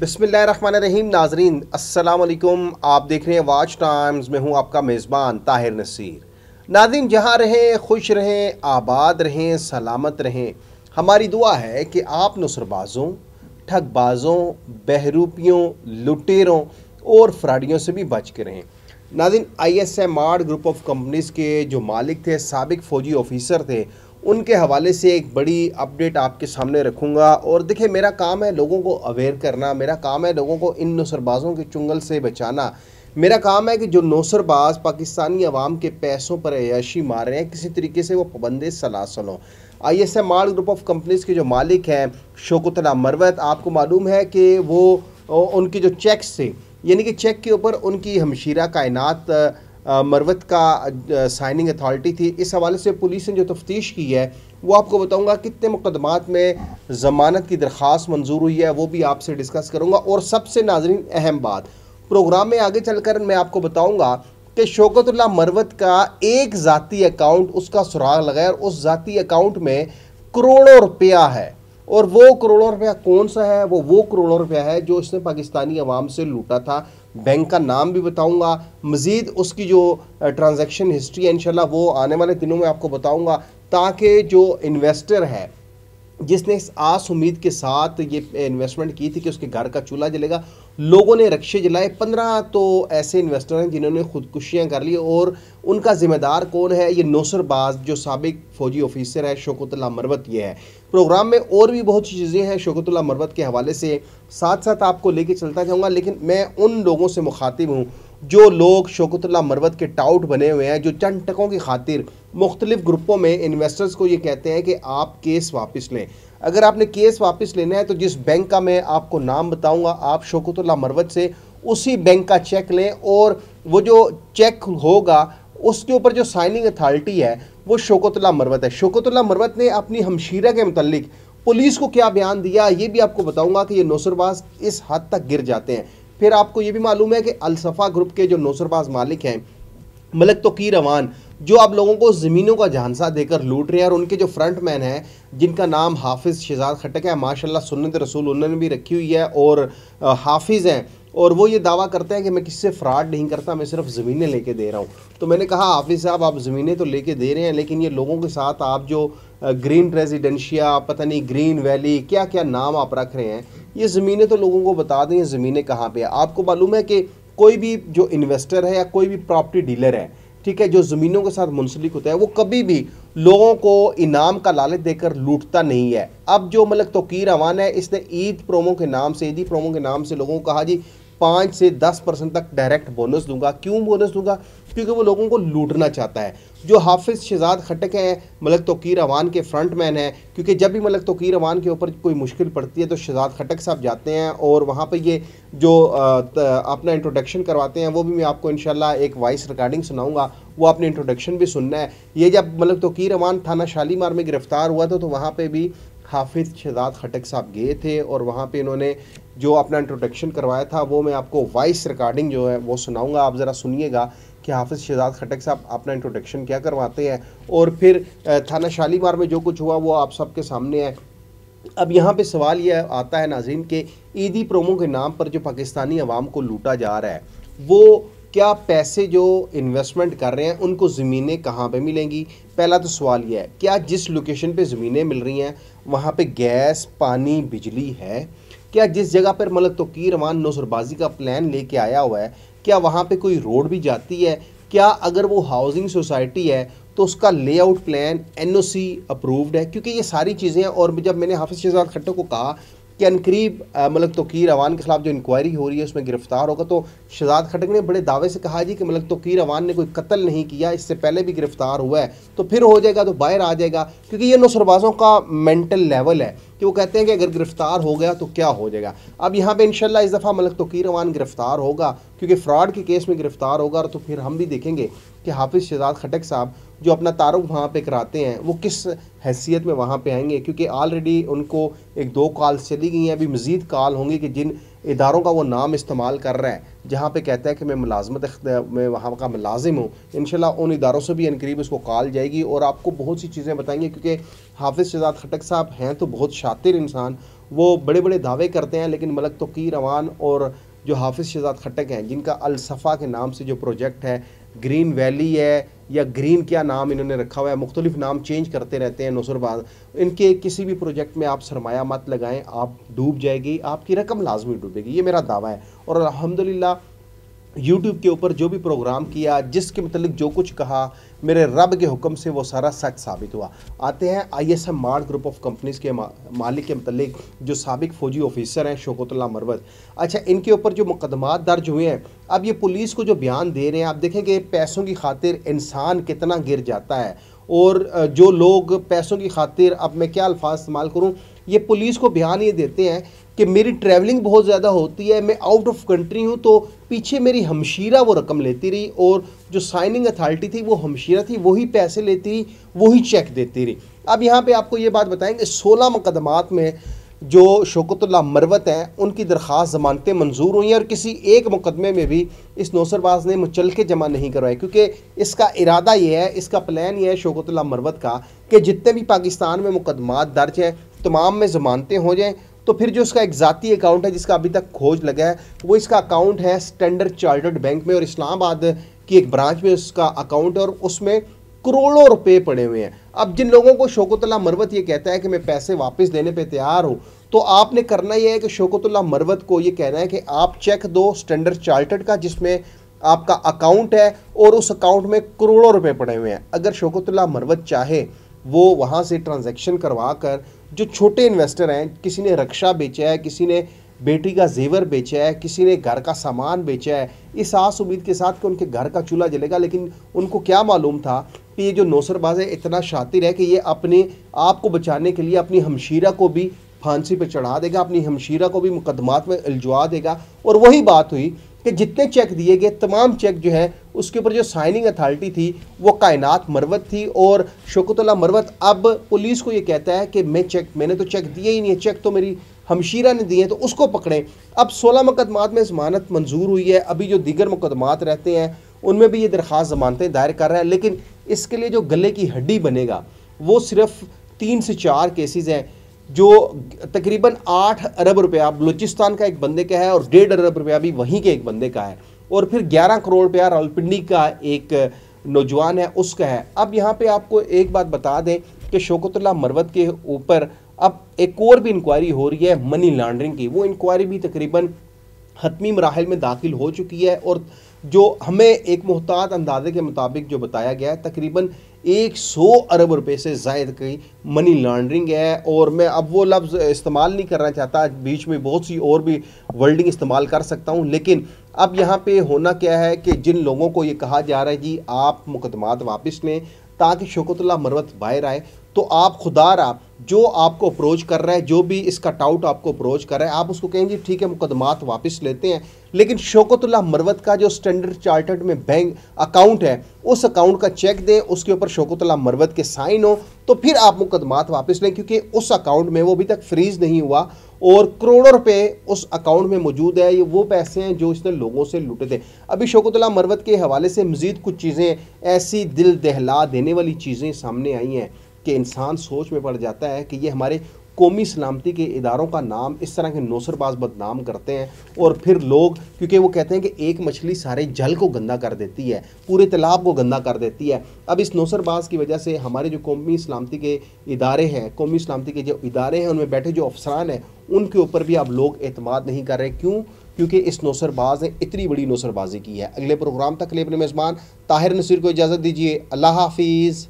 बसमिल रहीम नाजरीन असलकुम आप देख रहे हैं वाच टाइम्स में हूँ आपका मेज़बान ताहिर नसीर नाजरीन जहाँ रहें खुश रहें आबाद रहें सलामत रहें हमारी दुआ है कि आप नुसरबाज़ों ठगबाज़ों बहरूपियों लुटेरों और फ्राडियों से भी बच के रहें नाजिन I S M R group of companies के जो मालिक थे सबक फ़ौजी ऑफिसर थे उनके हवाले से एक बड़ी अपडेट आपके सामने रखूँगा और देखिए मेरा काम है लोगों को अवेयर करना मेरा काम है लोगों को इन नौसरबाज़ों के चुंगल से बचाना मेरा काम है कि जो नौसरबाज पाकिस्तानी अवाम के पैसों पर अयाशी मार रहे हैं किसी तरीके से वो पाबंदे सलासल हों I S M R group of companies के जो मालिक हैं शोकतला मरवत आपको मालूम है कि वो उनके जो चेक से यानी कि चेक के ऊपर उनकी हमशीरा कायनात मरवत का साइनिंग अथॉरिटी थी इस हवाले से पुलिस ने जो तफ्तीश की है वो आपको बताऊंगा कितने मुकदमात में ज़मानत की दरख्वास्त मंजूर हुई है वो भी आपसे डिस्कस करूंगा और सबसे नाजरीन अहम बात प्रोग्राम में आगे चलकर मैं आपको बताऊंगा कि शोकतुल्ला मरवत का एक ज़ाती अकाउंट उसका सुराग लगाया और उस ज़ाती अकाउंट में करोड़ों रुपया है और वो करोड़ों रुपया कौन सा है वो वो करोड़ों रुपया है जो इसने पाकिस्तानी अवाम से लूटा था बैंक का नाम भी बताऊंगा मज़ीद उसकी जो ट्रांजैक्शन हिस्ट्री है इनशाला वो आने वाले दिनों में आपको बताऊंगा ताकि जो इन्वेस्टर है जिसने इस आस उम्मीद के साथ ये इन्वेस्टमेंट की थी कि उसके घर का चूल्हा जलेगा लोगों ने रक्षे जलाए पंद्रह तो ऐसे इन्वेस्टर हैं जिन्होंने खुदकुशियाँ कर ली और उनका जिम्मेदार कौन है ये नौसरबाज जो सबक फौजी ऑफिसर है शोकतुल्ला मरवत ये है प्रोग्राम में और भी बहुत सी चीज़ें हैं शोकतुल्ला मरवत के हवाले से साथ साथ आपको लेके चलता जाऊँगा लेकिन मैं उन लोगों से मुखातिब हूँ जो लोग शोकतुल्ला मरवत के टाउट बने हुए हैं जो चंद टकों की खातिर मुख्तलिफ ग्रुपों में इन्वेस्टर्स को ये कहते हैं कि आप केस वापस लें अगर आपने केस वापस लेना है तो जिस बैंक का मैं आपको नाम बताऊंगा आप शोकतुल्ला मरवत से उसी बैंक का चेक लें और वो जो चेक होगा उसके ऊपर जो साइनिंग अथॉरिटी है वो शोकतुल्ला मरवत है शोकतुल्ला मरवत ने अपनी हमशीरा के मतलब पुलिस को क्या बयान दिया ये भी आपको बताऊंगा कि ये नौसरबाज इस हद तक गिर जाते हैं फिर आपको ये भी मालूम है कि अलसफ़ा ग्रुप के जो नौसरबाज मालिक हैं मलक तो की रवान जो आप लोगों को ज़मीनों का झांसा देकर लूट रहे हैं और उनके जो फ्रंट मैन हैं जिनका नाम हाफिज़ शहजाद खटक है माशाल्लाह सुन्नत रसूल उन्होंने भी रखी हुई है और हाफिज़ हैं और वो ये दावा करते हैं कि मैं किससे फ्रॉड नहीं करता मैं सिर्फ ज़मीनें लेके दे रहा हूँ तो मैंने कहा हाफिज़ साहब आप ज़मीनें तो लेके दे रहे हैं लेकिन ये लोगों के साथ आप जो ग्रीन रेजिडेंशिया पता नहीं ग्रीन वैली क्या क्या नाम आप रख रहे हैं ये ज़मीनें तो लोगों को बता दें ज़मीनें कहाँ पर आपको मालूम है कि कोई भी जो इन्वेस्टर है या कोई भी प्रॉपर्टी डीलर है ठीक है जो ज़मीनों के साथ मुंसलिक होता है वो कभी भी लोगों को इनाम का लालच देकर लूटता नहीं है अब जो मतलब तोकीर अवान है इसने ईद प्रोमो के नाम से ईदी प्रोमो के नाम से लोगों को कहा जी पाँच से दस परसेंट तक डायरेक्ट बोनस दूंगा क्यों बोनस दूंगा क्योंकि वो लोगों को लूटना चाहता है जो हाफिज़ शहजाद खटक हैं मलक तोकीर अवान के फ्रंट मैन हैं क्योंकि जब भी मलक तोकीर अवान के ऊपर कोई मुश्किल पड़ती है तो शहजाद खटक साहब जाते हैं और वहाँ पर ये जो अपना इंट्रोडक्शन करवाते हैं वो भी मैं आपको इन एक वॉइस रिकॉर्डिंग सुनाऊँगा वो आपने इंट्रोडक्शन भी सुनना है ये जब मलक तोकीर अवान थाना शालीमार में गिरफ़्तार हुआ था तो वहाँ पर भी हाफिज़ शहजाद खटक साहब गए थे और वहाँ पे इन्होंने जो अपना इंट्रोडक्शन करवाया था वो मैं आपको वॉइस रिकॉर्डिंग जो है वो सुनाऊंगा आप ज़रा सुनिएगा कि हाफिज़ शहजाद खटक साहब अपना इंट्रोडक्शन क्या करवाते हैं और फिर थाना शालीमार में जो कुछ हुआ वो आप सबके सामने है अब यहाँ पर सवाल यह आता है नाजीन के ईदी प्रोमो के नाम पर जो पाकिस्तानी अवाम को लूटा जा रहा है वो क्या पैसे जो इन्वेस्टमेंट कर रहे हैं उनको ज़मीनें कहाँ पे मिलेंगी पहला तो सवाल ये है क्या जिस लोकेशन पे ज़मीनें मिल रही हैं वहाँ पे गैस पानी बिजली है क्या जिस जगह पर मलक मतलब तो रवान नौसरबाजी का प्लान लेके आया हुआ है क्या वहाँ पे कोई रोड भी जाती है क्या अगर वो हाउसिंग सोसाइटी है तो उसका लेआउट प्लान एनओसी अप्रूव्ड है क्योंकि ये सारी चीज़ें हैं और जब मैंने हाफिज़ शहजाद खट्टो को कहा कि अनकरीब मलक तोकीर अवान के खिलाफ जो इंक्वायरी हो रही है उसमें गिरफ्तार होगा तो शहजाद खटक ने बड़े दावे से कहा जी कि मलक तोकीर अवान ने कोई कत्ल नहीं किया इससे पहले भी गिरफ्तार हुआ है तो फिर हो जाएगा तो बाहर आ जाएगा क्योंकि ये नौसरबाजों का मेंटल लेवल है कि वो कहते हैं कि अगर गिरफ्तार हो गया तो क्या हो जाएगा अब यहाँ पे इनशाला इस दफ़ा मलक तोकी रवान गिरफ्तार होगा क्योंकि फ़्रॉड के केस में गिरफ्तार होगा तो फिर हम भी देखेंगे कि हाफिज़ शहजाद खटक साहब जो अपना तारुफ वहाँ पे कराते हैं वो किस हैसियत में वहाँ पे आएंगे क्योंकि ऑलरेडी उनको एक दो कॉल चली गई हैं अभी मज़ीद कॉल होंगी कि जिन इदारों का वो नाम इस्तेमाल कर रहा है जहाँ पे कहता है कि मैं मुलाजमत मैं वहाँ का मुलाजिम हूँ इन उन इदारों से भी इन करीब उसको कॉल जाएगी और आपको बहुत सी चीज़ें बताएंगे क्योंकि हाफिज़ शहजाद खटक साहब हैं तो बहुत शातिर इंसान वो बड़े बड़े दावे करते हैं लेकिन मलक तो की रवान और जो हाफिज़ शहजाद खटक हैं जिनका अलसफ़ा के नाम से जो प्रोजेक्ट है ग्रीन वैली है या ग्रीन क्या नाम इन्होंने रखा हुआ है मुख्तलिफ नाम चेंज करते रहते हैं नसरबाज इनके किसी भी प्रोजेक्ट में आप सरमाया मत लगाएं आप डूब जाएगी आपकी रकम लाजमी डूबेगी ये मेरा दावा है और अलहमदिल्ला यूट्यूब के ऊपर जो भी प्रोग्राम किया जिसके मतलब जो कुछ कहा मेरे रब के हुक्म से वो सारा सच साबित हुआ आते हैं आई एस एम मार्ड ग्रुप ऑफ कंपनीज़ के मालिक के मतलब जो सबक फ़ौजी ऑफिसर हैं शोकतुल्ला मरवत अच्छा इनके ऊपर जो मुकदमात दर्ज हुए हैं अब ये पुलिस को जो बयान दे रहे हैं आप देखें कि पैसों की खातिर इंसान कितना गिर जाता है और जो लोग पैसों की खातिर अब मैं क्या अल्फाज इस्तेमाल करूँ ये पुलिस को बयान ये देते हैं कि मेरी ट्रैवलिंग बहुत ज़्यादा होती है मैं आउट ऑफ कंट्री हूँ तो पीछे मेरी हमशीरा वो रकम लेती रही और जो साइनिंग अथॉरिटी थी वो हमशीरा थी वही पैसे लेती रही वही चेक देती रही अब यहाँ पर आपको ये बात बताएँगे सोलह मुकदमात में जो शौकतुल्ला मरवत हैं उनकी दरख्वास्त जमानतें मंजूर हुई हैं और किसी एक मुकदमे में भी इस नौसरबाज ने मुचल के जमा नहीं करवाए क्योंकि इसका इरादा ये है इसका प्लान ये है शोकतुल्ला मरवत का कि जितने भी पाकिस्तान में मुकदमात दर्ज हैं तमाम में जमानतें हो जाएँ तो फिर जो उसका एक ज़ाती अकाउंट है जिसका अभी तक खोज लगा है वो इसका अकाउंट है स्टैंडर्ड चार्टर्ड बैंक में और इस्लामाबाद की एक ब्रांच में उसका अकाउंट है और उसमें करोड़ों रुपए पड़े हुए हैं अब जिन लोगों को शोकतुल्ला मरवत ये कहता है कि मैं पैसे वापस देने पे तैयार हूँ तो आपने करना यह है कि शोकतुल्ला मरवत को ये कहना है कि आप चेक दो स्टैंडर्ड चार्टर्ड का जिसमें आपका अकाउंट है और उस अकाउंट में करोड़ों रुपए पड़े हुए हैं अगर शोकतुल्ला मरवत चाहे वो वहाँ से ट्रांजैक्शन करवा कर जो छोटे इन्वेस्टर हैं किसी ने रक्षा बेचा है किसी ने बेटी का जेवर बेचा है किसी ने घर का सामान बेचा है इस आस उम्मीद के साथ कि उनके घर का चूल्हा जलेगा लेकिन उनको क्या मालूम था कि ये जो नौसरबाज है इतना शातिर है कि ये अपने आप को बचाने के लिए अपनी हमशीरा को भी फांसी पर चढ़ा देगा अपनी हमशीरा को भी मुकदमात में उलझवा देगा और वही बात हुई कि जितने चेक दिए गए तमाम चेक जो हैं उसके ऊपर जो साइनिंग अथॉरिटी थी वो कायनात मरवत थी और शोकतुल्ला मरवत अब पुलिस को ये कहता है कि मैं चेक मैंने तो चेक दिए ही नहीं है चेक तो मेरी हमशीरा ने दिए तो उसको पकड़ें अब सोलह मुकदमात में जमानत मंजूर हुई है अभी जो दीगर मुकदमात रहते हैं उनमें भी ये दरख्वास्त जमानतें दायर कर रहा है लेकिन इसके लिए जो गले की हड्डी बनेगा वो सिर्फ तीन से चार केसेज हैं जो तकरीबन आठ अरब रुपया बलूचिस्तान का एक बंदे का है और डेढ़ अरब रुपया भी वहीं के एक बंदे का है और फिर ग्यारह करोड़ रुपया रावलपिंडी का एक नौजवान है उसका है अब यहाँ पर आपको एक बात बता दें कि शोकतुल्ला मरवत के ऊपर अब एक और भी इंक्वायरी हो रही है मनी लॉन्ड्रिंग की वो इंक्वायरी भी तकरीबन हतमी मराहल में दाखिल हो चुकी है और जो हमें एक मुहतात अंदाजे के मुताबिक जो बताया गया है तकरीबन 100 अरब रुपए से जायद की मनी लॉन्ड्रिंग है और मैं अब वो लफ्ज़ इस्तेमाल नहीं करना चाहता बीच में बहुत सी और भी वर्ल्डिंग इस्तेमाल कर सकता हूँ लेकिन अब यहाँ पे होना क्या है कि जिन लोगों को ये कहा जा रहा है जी आप मुकदमात वापस लें ताकि शोकतुल्ला मरवत बाहर आए तो आप खुदा रहा जो आपको अप्रोच कर रहा है जो भी इसका टाउट आपको अप्रोच कर रहा है आप उसको कहेंगे ठीक है मुकदमात वापस लेते हैं लेकिन शोकतुल्ला मरवत का जो स्टैंडर्ड चार्टर्ड में बैंक अकाउंट है उस अकाउंट का चेक दें उसके ऊपर शोकतुल्ला मरवत के साइन हो तो फिर आप मुकदमात वापस लें क्योंकि उस अकाउंट में वो अभी तक फ्रीज नहीं हुआ और करोड़ों रुपए उस अकाउंट में मौजूद है ये वो पैसे हैं जो इसने लोगों से लूटे थे अभी शोकतुल्ला मरवत के हवाले से मज़ीद कुछ चीज़ें ऐसी दिल दहला देने वाली चीज़ें सामने आई हैं कि इंसान सोच में पड़ जाता है कि ये हमारे कौमी सलामती के इदारों का नाम इस तरह के नौसरबाज बदनाम करते हैं और फिर लोग क्योंकि वो कहते हैं कि एक मछली सारे जल को गंदा कर देती है पूरे तालाब को गंदा कर देती है अब इस नौसरबाज की वजह से हमारे जो कौमी सलामती के इदारे हैं कौमी सलामती के जो इदारे हैं उनमें बैठे जो अफसरान हैं उनके ऊपर भी अब लोग अतमाद नहीं कर रहे क्यों क्योंकि इस नौसरबाज ने इतनी बड़ी नौसरबाजी की है अगले प्रोग्राम तक ले अपने मेज़बान ताहिर नसीर को इजाज़त दीजिए अल्लाह हाफिज़